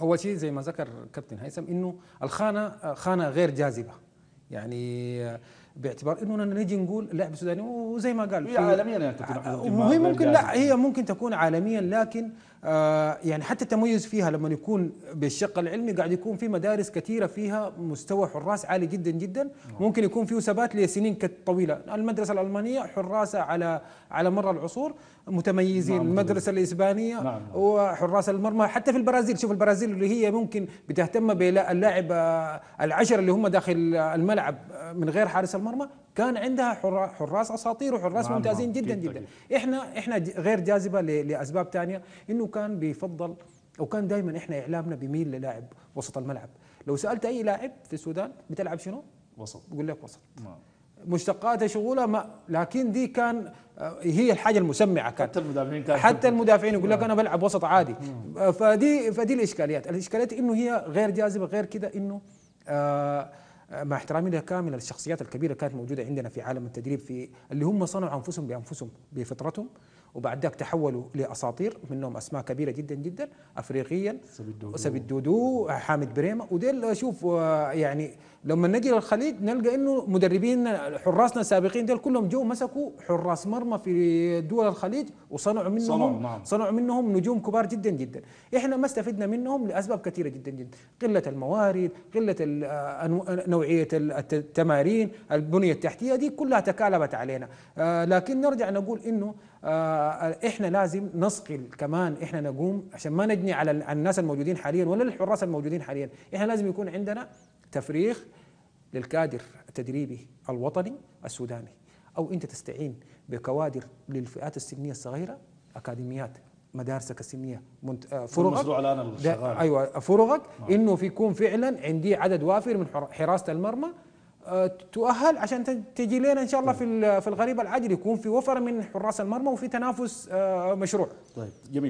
اول شيء زي ما ذكر كابتن هيثم انه الخانه خانه غير جاذبه يعني آه، باعتبار انه نجي نقول لاعب سوداني وزي ما قال هي عالميا يعني كابتن آه، وهي ممكن لا هي ممكن تكون عالميا لكن آه، يعني حتى التميز فيها لما يكون بالشق العلمي قاعد يكون في مدارس كثيره فيها مستوى حراس عالي جدا جدا نعم. ممكن يكون فيه ثبات لسنين طويله المدرسه الالمانيه حراسه على على مر العصور متميزين نعم المدرسه الاسبانيه نعم،, نعم. وحراس المرمى حتى في البرازيل شوف البرازيل اللي هي ممكن بتهتم باللاعب آه، العشر اللي هم داخل الملعب آه، من غير حارس المرمى كان عندها حراس اساطير وحراس نعم, نعم، ممتازين نعم جدا جدا طيب. احنا احنا غير جاذبه لاسباب ثانيه انه كان بيفضل او كان دائما احنا اعلامنا بيميل للاعب وسط الملعب لو سالت اي لاعب في السودان بتلعب شنو وسط بقول لك وسط نعم مشتقاتها شغولها ما لكن دي كان آه، هي الحاجه المسمعه كانت حتى المدافعين كانت حتى المدافعين يقول لك نعم. انا بلعب وسط عادي نعم. آه، فدي فدي الاشكاليات الاشكاليات انه هي غير جاذبه غير كده انه آه مع احترامي لها كامل الشخصيات الكبيره كانت موجوده عندنا في عالم التدريب في اللي هم صنعوا انفسهم بانفسهم بفطرتهم وبعد ذاك تحولوا لاساطير منهم اسماء كبيره جدا جدا افريقيا سبي الدودو حامد بريمه وديل اشوف آه، يعني لما نجي للخليج نلقى انه مدربين حراسنا السابقين ديل كلهم جو مسكوا حراس مرمى في دول الخليج وصنعوا منهم صنعوا, نعم. صنعوا منهم نجوم كبار جدا جدا احنا ما استفدنا منهم لاسباب كثيره جدا جدا قله الموارد قله آه، آه، نوعيه التمارين البنيه التحتيه دي كلها تكالبت علينا لكن نرجع نقول انه آه، احنا لازم نصقل كمان احنا نقوم عشان ما نجني على الناس الموجودين حاليا ولا الحراس الموجودين حاليا احنا لازم يكون عندنا تفريغ للكادر التدريبي الوطني السوداني او انت تستعين بكوادر للفئات السنيه الصغيره اكاديميات مدارسك السنيه آه، فرغك الان ايوه فرغك نعم. انه في يكون فعلا عندي عدد وافر من حراسه المرمى آه، تؤهل عشان تجي لنا ان شاء الله في في الغريب العاجل يكون في وفره من حراس المرمى وفي تنافس آه، مشروع. طيب جميل.